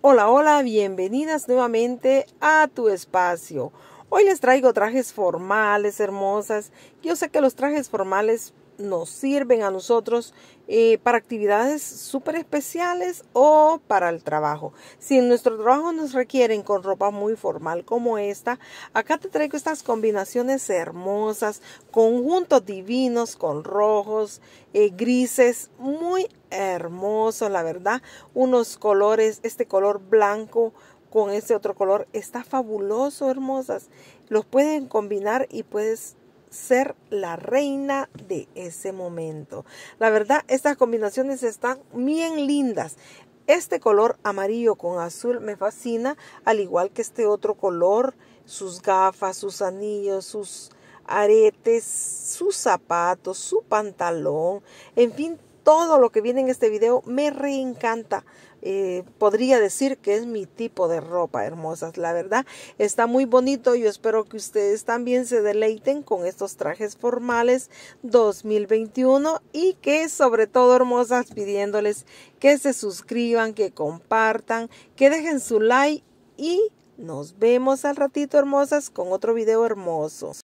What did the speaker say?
Hola, hola, bienvenidas nuevamente a tu espacio. Hoy les traigo trajes formales, hermosas. Yo sé que los trajes formales nos sirven a nosotros eh, para actividades súper especiales o para el trabajo. Si en nuestro trabajo nos requieren con ropa muy formal como esta, acá te traigo estas combinaciones hermosas, conjuntos divinos con rojos, eh, grises, muy hermosos, la verdad. Unos colores, este color blanco con este otro color, está fabuloso, hermosas. Los pueden combinar y puedes ser la reina de ese momento. La verdad, estas combinaciones están bien lindas. Este color amarillo con azul me fascina, al igual que este otro color, sus gafas, sus anillos, sus aretes, sus zapatos, su pantalón, en fin, todo lo que viene en este video me reencanta. Eh, podría decir que es mi tipo de ropa, hermosas. La verdad, está muy bonito. Yo espero que ustedes también se deleiten con estos trajes formales 2021 y que sobre todo, hermosas, pidiéndoles que se suscriban, que compartan, que dejen su like y nos vemos al ratito, hermosas, con otro video hermoso.